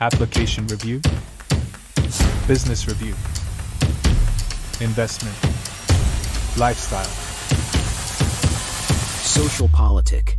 Application Review, Business Review, Investment, Lifestyle, Social Politic.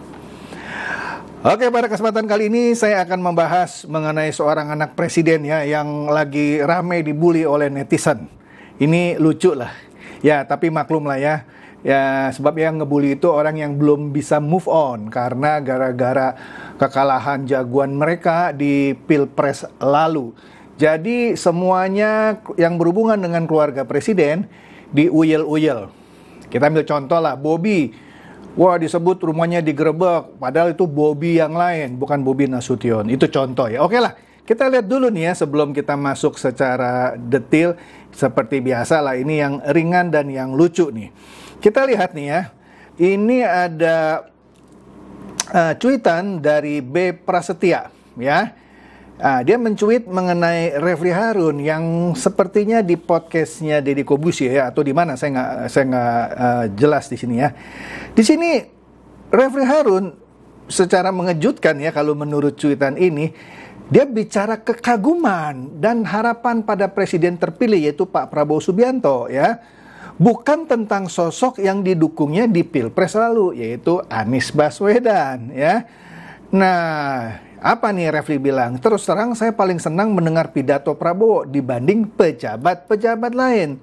Oke, pada kesempatan kali ini saya akan membahas mengenai seorang anak presiden ya yang lagi rame dibully oleh netizen. Ini lucu lah. Ya, tapi maklum lah ya. Ya, sebab yang ngebully itu orang yang belum bisa move on karena gara-gara kekalahan jagoan mereka di Pilpres lalu. Jadi semuanya yang berhubungan dengan keluarga presiden diuyel-uyel. Kita ambil contoh lah, Bobby Wah disebut rumahnya digerebek, padahal itu Bobby yang lain, bukan Bobby Nasution. Itu contoh ya. Oke lah, kita lihat dulu nih ya sebelum kita masuk secara detail. Seperti biasa lah, ini yang ringan dan yang lucu nih. Kita lihat nih ya, ini ada uh, cuitan dari B Prasetya ya. Nah, dia mencuit mengenai Refli Harun yang sepertinya di podcastnya Deddy Kobus ya atau di mana saya nggak saya nggak uh, jelas di sini ya. Di sini Refli Harun secara mengejutkan ya kalau menurut cuitan ini dia bicara kekaguman dan harapan pada presiden terpilih yaitu Pak Prabowo Subianto ya bukan tentang sosok yang didukungnya di pilpres lalu yaitu Anies Baswedan ya. Nah apa nih Refli bilang? Terus terang saya paling senang mendengar pidato Prabowo dibanding pejabat-pejabat lain.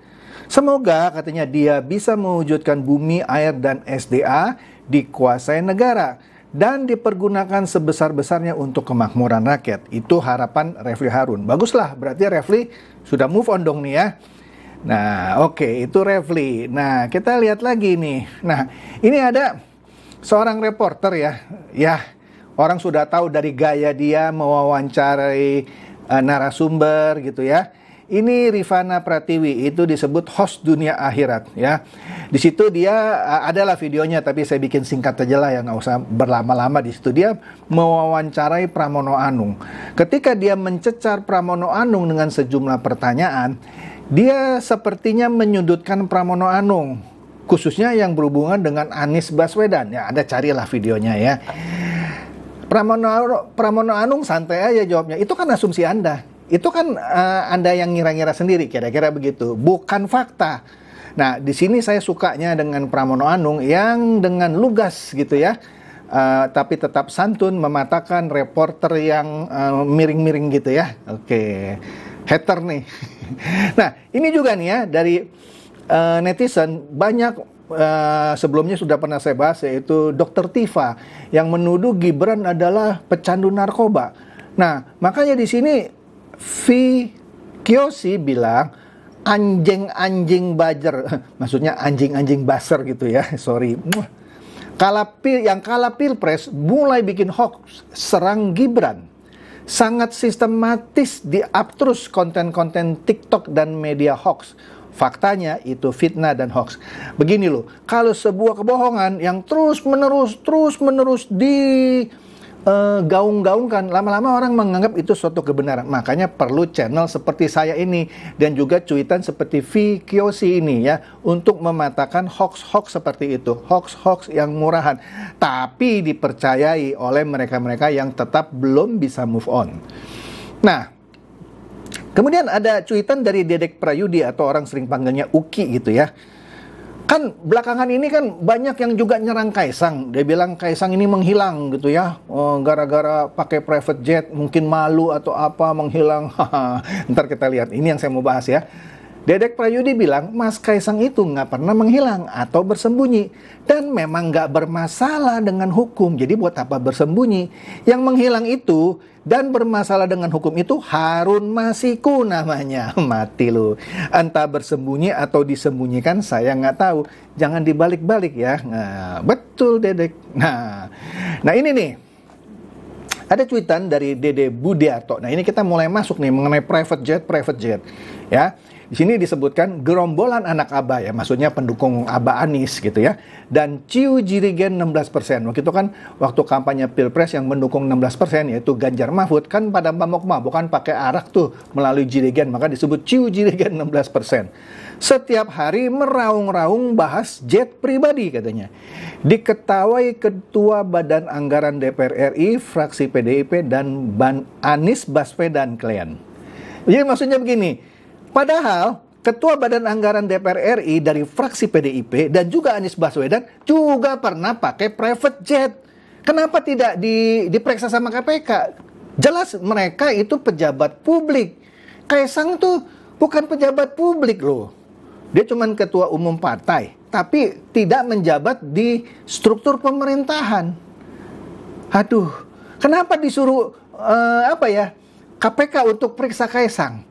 Semoga katanya dia bisa mewujudkan bumi, air, dan SDA dikuasai negara dan dipergunakan sebesar-besarnya untuk kemakmuran rakyat. Itu harapan Refli Harun. Baguslah, berarti Refli sudah move on dong nih ya. Nah, oke, okay, itu Refli. Nah, kita lihat lagi nih. Nah, ini ada seorang reporter ya. Ya, orang sudah tahu dari gaya dia mewawancarai uh, narasumber gitu ya. Ini Rifana Pratiwi itu disebut host dunia akhirat ya. Di situ dia eh, adalah videonya tapi saya bikin singkat aja lah ya nggak usah berlama-lama di situ dia mewawancarai Pramono Anung. Ketika dia mencecar Pramono Anung dengan sejumlah pertanyaan, dia sepertinya menyudutkan Pramono Anung khususnya yang berhubungan dengan Anies Baswedan ya ada carilah videonya ya Pramono Pramono Anung santai aja jawabnya. Itu kan asumsi Anda. Itu kan uh, Anda yang ngira-ngira sendiri kira-kira begitu, bukan fakta. Nah, di sini saya sukanya dengan Pramono Anung yang dengan lugas gitu ya. Uh, tapi tetap santun mematakan reporter yang eh, miring-miring uh, gitu ya. Oke. Okay. Hater nih. nah, ini juga nih ya dari uh, netizen banyak uh, sebelumnya sudah pernah saya bahas yaitu Dr. Tifa yang menuduh Gibran adalah pecandu narkoba. Nah, makanya di sini V Kiyoshi bilang anjing-anjing bajer, maksudnya anjing-anjing baser gitu ya, sorry. Kala pil, yang kalah pilpres mulai bikin hoax serang Gibran. Sangat sistematis diuptrus konten-konten TikTok dan media hoax faktanya itu fitnah dan hoax. Begini loh, kalau sebuah kebohongan yang terus-menerus terus-menerus di eh, gaung-gaungkan, lama-lama orang menganggap itu suatu kebenaran. Makanya perlu channel seperti saya ini dan juga cuitan seperti V Kiyoshi ini ya untuk mematakan hoax-hoax seperti itu, hoax-hoax yang murahan, tapi dipercayai oleh mereka-mereka yang tetap belum bisa move on. Nah, Kemudian ada cuitan dari Dedek Prayudi atau orang sering panggilnya Uki gitu ya. Kan belakangan ini kan banyak yang juga nyerang Kaisang. Dia bilang Kaisang ini menghilang gitu ya. Oh, gara-gara oh, pakai private jet mungkin malu atau apa menghilang. Ntar kita lihat. Ini yang saya mau bahas ya. Dedek Prayudi bilang Mas Kaisang itu nggak pernah menghilang atau bersembunyi dan memang nggak bermasalah dengan hukum. Jadi buat apa bersembunyi? Yang menghilang itu dan bermasalah dengan hukum itu Harun Masiku namanya. Mati lu. Entah bersembunyi atau disembunyikan saya nggak tahu. Jangan dibalik-balik ya. Nah, betul Dedek. Nah, nah ini nih ada cuitan dari Dede Budiarto. Nah ini kita mulai masuk nih mengenai private jet, private jet. Ya, di sini disebutkan gerombolan anak ABA ya, maksudnya pendukung ABA Anis gitu ya. Dan Ciu Jirigen 16%. persen Waktu itu kan waktu kampanye Pilpres yang mendukung 16% persen yaitu Ganjar Mahfud kan pada Pamokma bukan pakai arak tuh melalui Jirigen, maka disebut Ciu Jirigen 16%. persen Setiap hari meraung-raung bahas jet pribadi katanya. Diketawai Ketua Badan Anggaran DPR RI, fraksi PDIP dan Ban Anies Baswedan klien. Jadi maksudnya begini, Padahal Ketua Badan Anggaran DPR RI dari fraksi PDIP dan juga Anies Baswedan juga pernah pakai private jet. Kenapa tidak di, diperiksa sama KPK? Jelas mereka itu pejabat publik. Kaisang tuh bukan pejabat publik loh. Dia cuma ketua umum partai, tapi tidak menjabat di struktur pemerintahan. Aduh, kenapa disuruh uh, apa ya? KPK untuk periksa Kaisang?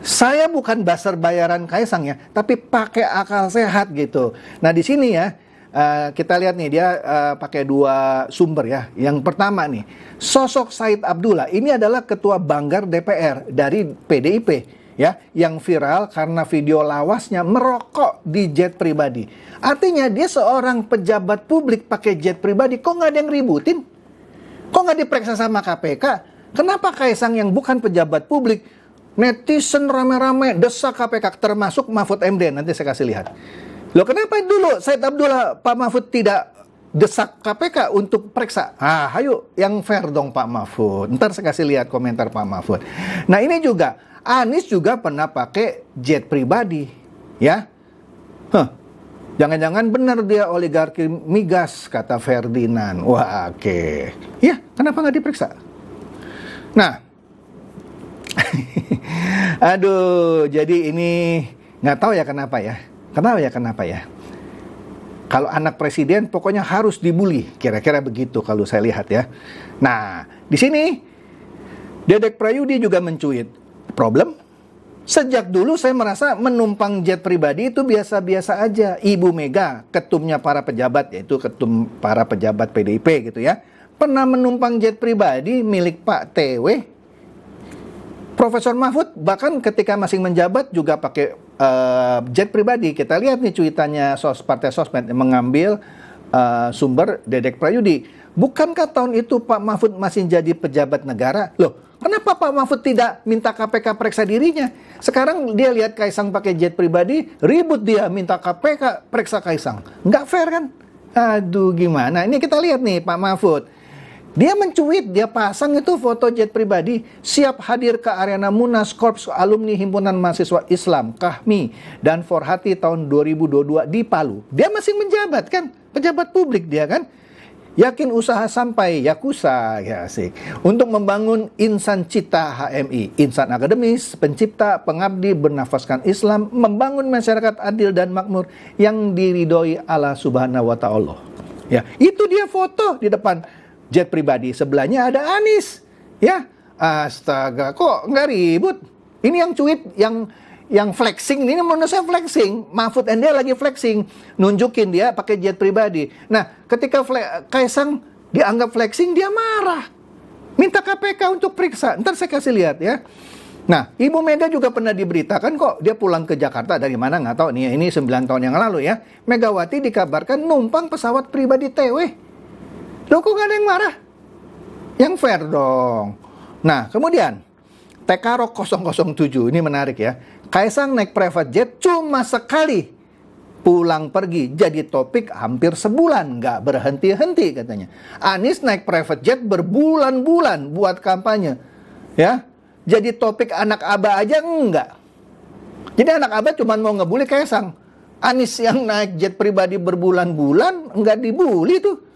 saya bukan basar bayaran Kaisang ya, tapi pakai akal sehat gitu. Nah di sini ya uh, kita lihat nih dia uh, pakai dua sumber ya. Yang pertama nih sosok Said Abdullah ini adalah ketua Banggar DPR dari PDIP ya yang viral karena video lawasnya merokok di jet pribadi. Artinya dia seorang pejabat publik pakai jet pribadi, kok nggak ada yang ributin? Kok nggak diperiksa sama KPK? Kenapa Kaisang yang bukan pejabat publik netizen rame-rame desak KPK termasuk Mahfud MD nanti saya kasih lihat. Loh kenapa dulu Said Abdullah Pak Mahfud tidak desak KPK untuk periksa. Ah, ayo yang fair dong Pak Mahfud. Ntar saya kasih lihat komentar Pak Mahfud. Nah ini juga Anies juga pernah pakai jet pribadi, ya. Huh. Jangan-jangan benar dia oligarki migas kata Ferdinand. Wah, oke. Okay. Ya, kenapa nggak diperiksa? Nah, Aduh, jadi ini nggak tahu ya kenapa ya. Kenapa ya kenapa ya? Kalau anak presiden pokoknya harus dibully, kira-kira begitu kalau saya lihat ya. Nah, di sini Dedek Prayudi juga mencuit, problem Sejak dulu saya merasa menumpang jet pribadi itu biasa-biasa aja. Ibu Mega, ketumnya para pejabat, yaitu ketum para pejabat PDIP gitu ya, pernah menumpang jet pribadi milik Pak TW Profesor Mahfud bahkan ketika masih menjabat juga pakai uh, jet pribadi. Kita lihat nih cuitannya sos partai sosmed yang mengambil uh, sumber Dedek Prayudi. Bukankah tahun itu Pak Mahfud masih jadi pejabat negara? Loh, Kenapa Pak Mahfud tidak minta KPK periksa dirinya? Sekarang dia lihat Kaisang pakai jet pribadi, ribut dia minta KPK periksa Kaisang. Nggak fair kan? Aduh gimana? Ini kita lihat nih Pak Mahfud. Dia mencuit, dia pasang itu foto jet pribadi, siap hadir ke arena Munas Korps Alumni Himpunan Mahasiswa Islam, Kahmi, dan Forhati tahun 2022 di Palu. Dia masih menjabat kan, pejabat publik dia kan. Yakin usaha sampai Yakusa, ya asik. Untuk membangun insan cita HMI, insan akademis, pencipta, pengabdi, bernafaskan Islam, membangun masyarakat adil dan makmur yang diridhoi Allah Subhanahu wa Ta'ala. Ya, itu dia foto di depan jet pribadi. Sebelahnya ada Anis, Ya, astaga, kok nggak ribut? Ini yang cuit, yang yang flexing ini menurut saya flexing Mahfud dia lagi flexing nunjukin dia pakai jet pribadi nah ketika Kaisang dianggap flexing dia marah minta KPK untuk periksa ntar saya kasih lihat ya Nah, Ibu Mega juga pernah diberitakan kok dia pulang ke Jakarta dari mana nggak tahu nih. Ini 9 tahun yang lalu ya. Megawati dikabarkan numpang pesawat pribadi TW Loh kok gak ada yang marah? Yang fair dong. Nah, kemudian Tekarok 007 ini menarik ya. Kaisang naik private jet cuma sekali pulang pergi jadi topik hampir sebulan nggak berhenti-henti katanya. Anis naik private jet berbulan-bulan buat kampanye. Ya. Jadi topik anak aba aja enggak. Jadi anak aba cuma mau ngebully Kaisang. Anis yang naik jet pribadi berbulan-bulan nggak dibully tuh.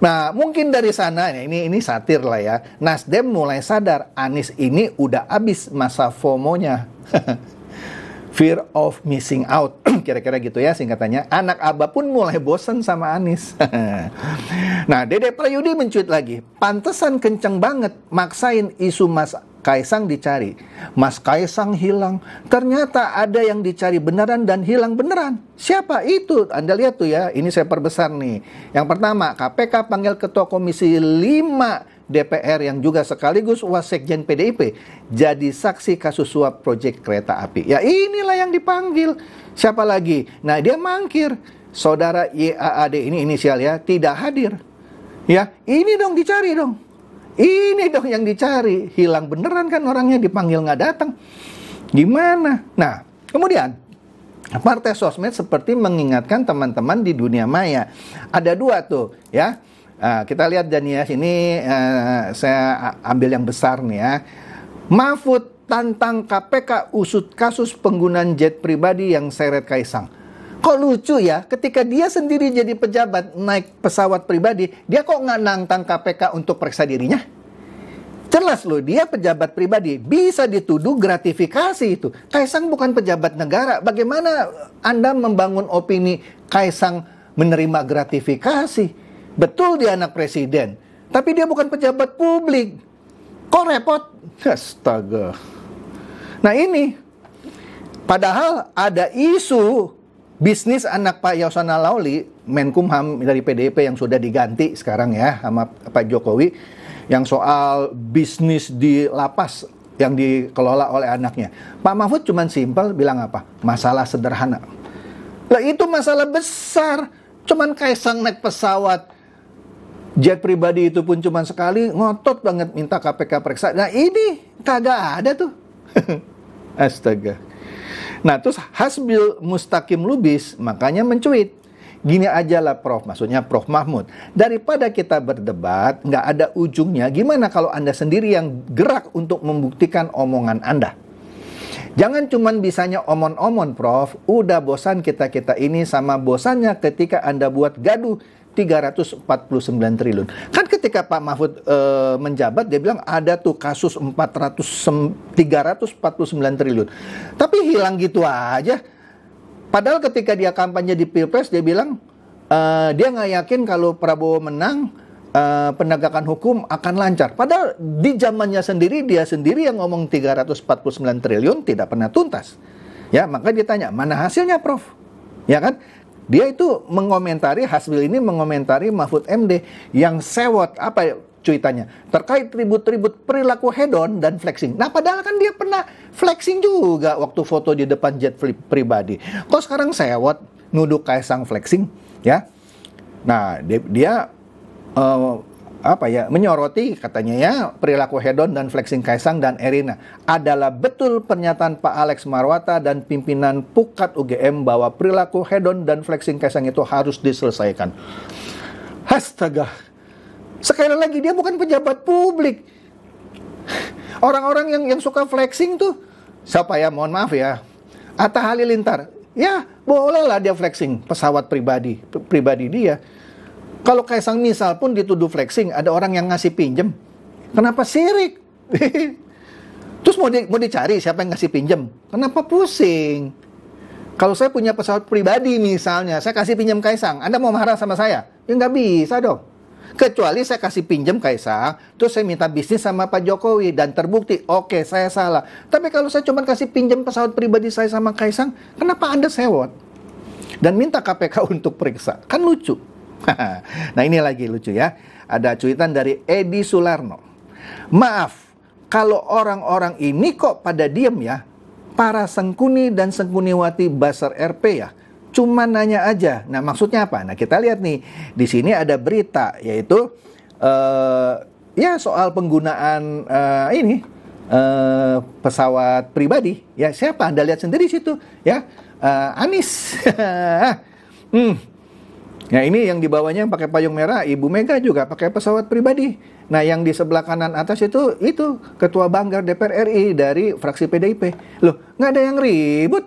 Nah, mungkin dari sana ya, ini ini satir lah ya. Nasdem mulai sadar Anies ini udah abis masa FOMO-nya. Fear of missing out, kira-kira gitu ya singkatannya. Anak Aba pun mulai bosan sama Anies. nah, Dede Prayudi mencuit lagi, pantesan kenceng banget maksain isu mas Kaisang dicari, Mas Kaisang hilang. Ternyata ada yang dicari beneran dan hilang beneran. Siapa itu? Anda lihat tuh ya, ini saya perbesar nih. Yang pertama, KPK panggil Ketua Komisi 5 DPR yang juga sekaligus wasekjen PDIP jadi saksi kasus suap proyek kereta api. Ya inilah yang dipanggil. Siapa lagi? Nah, dia mangkir. Saudara YAAD ini inisial ya, tidak hadir. Ya, ini dong dicari dong. Ini dong yang dicari. Hilang beneran kan orangnya dipanggil nggak datang. Gimana? Nah, kemudian partai sosmed seperti mengingatkan teman-teman di dunia maya. Ada dua tuh, ya. Nah, kita lihat Daniel sini uh, eh, saya ambil yang besar nih ya. Mahfud tantang KPK usut kasus penggunaan jet pribadi yang seret Kaisang. Kok lucu ya, ketika dia sendiri jadi pejabat naik pesawat pribadi, dia kok nggak nantang KPK untuk periksa dirinya? Jelas loh, dia pejabat pribadi, bisa dituduh gratifikasi itu. Kaisang bukan pejabat negara, bagaimana Anda membangun opini Kaisang menerima gratifikasi? Betul dia anak presiden, tapi dia bukan pejabat publik. Kok repot? Astaga. Nah ini, padahal ada isu bisnis anak Pak Yosana Lauli, Menkumham dari PDIP yang sudah diganti sekarang ya sama Pak Jokowi, yang soal bisnis di lapas yang dikelola oleh anaknya. Pak Mahfud cuman simpel bilang apa? Masalah sederhana. Lah itu masalah besar. Cuman Kaisang naik pesawat jet pribadi itu pun cuman sekali ngotot banget minta KPK periksa. Nah ini kagak ada tuh. Astaga. Nah terus Hasbil Mustaqim Lubis makanya mencuit. Gini aja lah Prof, maksudnya Prof Mahmud. Daripada kita berdebat, nggak ada ujungnya, gimana kalau Anda sendiri yang gerak untuk membuktikan omongan Anda? Jangan cuman bisanya omon-omon Prof, udah bosan kita-kita ini sama bosannya ketika Anda buat gaduh 349 triliun. Kan ketika Pak Mahfud e, menjabat dia bilang ada tuh kasus 400 349 triliun. Tapi hilang gitu aja. Padahal ketika dia kampanye di Pilpres dia bilang e, dia nggak yakin kalau Prabowo menang e, penegakan hukum akan lancar. Padahal di zamannya sendiri dia sendiri yang ngomong 349 triliun tidak pernah tuntas. Ya, maka ditanya "Mana hasilnya, Prof?" Ya kan? Dia itu mengomentari Hasbil ini mengomentari Mahfud MD yang sewot apa ya cuitannya terkait tribut-tribut perilaku hedon dan flexing. Nah padahal kan dia pernah flexing juga waktu foto di depan jet flip pribadi. Kok sekarang sewot nuduh Kaisang flexing ya? Nah dia, dia uh, apa ya menyoroti katanya ya perilaku Hedon dan flexing Kaisang dan Erina adalah betul pernyataan Pak Alex Marwata dan pimpinan Pukat UGM bahwa perilaku Hedon dan flexing Kaisang itu harus diselesaikan. Astaga. Sekali lagi dia bukan pejabat publik. Orang-orang yang yang suka flexing tuh siapa ya mohon maaf ya. Atta Halilintar. Ya, bolehlah dia flexing pesawat pribadi pribadi dia kalau Kaisang misal pun dituduh flexing, ada orang yang ngasih pinjem. Kenapa sirik? Terus mau, di, mau dicari siapa yang ngasih pinjem? Kenapa pusing? Kalau saya punya pesawat pribadi misalnya, saya kasih pinjam Kaisang, Anda mau marah sama saya? Ya nggak bisa dong. Kecuali saya kasih pinjam Kaisang, terus saya minta bisnis sama Pak Jokowi, dan terbukti, oke okay, saya salah. Tapi kalau saya cuma kasih pinjam pesawat pribadi saya sama Kaisang, kenapa Anda sewot? Dan minta KPK untuk periksa, kan lucu. nah ini lagi lucu ya. Ada cuitan dari Edi Sularno. Maaf, kalau orang-orang ini kok pada diem ya? Para sengkuni dan sengkuniwati Basar RP ya? Cuma nanya aja. Nah maksudnya apa? Nah kita lihat nih, di sini ada berita yaitu uh, ya soal penggunaan uh, ini uh, pesawat pribadi. Ya siapa? Anda lihat sendiri situ ya. Uh, Anis. hmm Nah ini yang dibawanya yang pakai payung merah, Ibu Mega juga pakai pesawat pribadi. Nah yang di sebelah kanan atas itu itu Ketua Banggar DPR RI dari fraksi PDIP. Loh nggak ada yang ribut,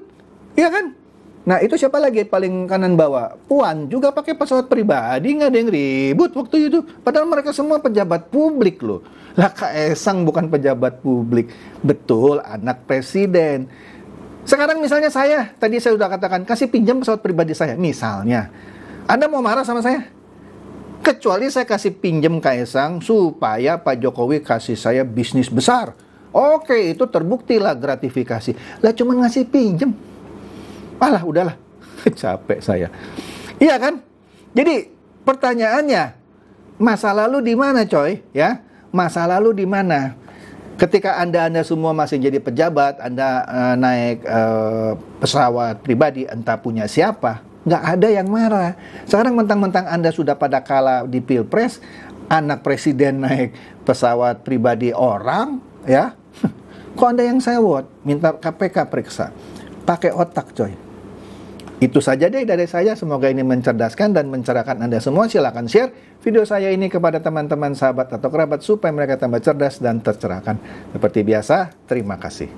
iya kan? Nah itu siapa lagi paling kanan bawah? Puan juga pakai pesawat pribadi, nggak ada yang ribut waktu itu. Padahal mereka semua pejabat publik loh. Lah Kaesang bukan pejabat publik, betul anak presiden. Sekarang misalnya saya, tadi saya sudah katakan, kasih pinjam pesawat pribadi saya, misalnya. Anda mau marah sama saya? Kecuali saya kasih pinjem Kaisang supaya Pak Jokowi kasih saya bisnis besar. Oke, itu terbuktilah gratifikasi. Lah cuma ngasih pinjem. Alah, udahlah. Capek saya. Iya kan? Jadi pertanyaannya, masa lalu di mana coy? Ya, masa lalu di mana? Ketika anda anda semua masih jadi pejabat, anda uh, naik uh, pesawat pribadi, entah punya siapa, nggak ada yang marah. Sekarang mentang-mentang Anda sudah pada kalah di pilpres, anak presiden naik pesawat pribadi orang, ya, kok Anda yang sewot, minta KPK periksa. Pakai otak, coy. Itu saja deh dari saya, semoga ini mencerdaskan dan mencerahkan Anda semua. Silahkan share video saya ini kepada teman-teman, sahabat, atau kerabat supaya mereka tambah cerdas dan tercerahkan. Seperti biasa, terima kasih.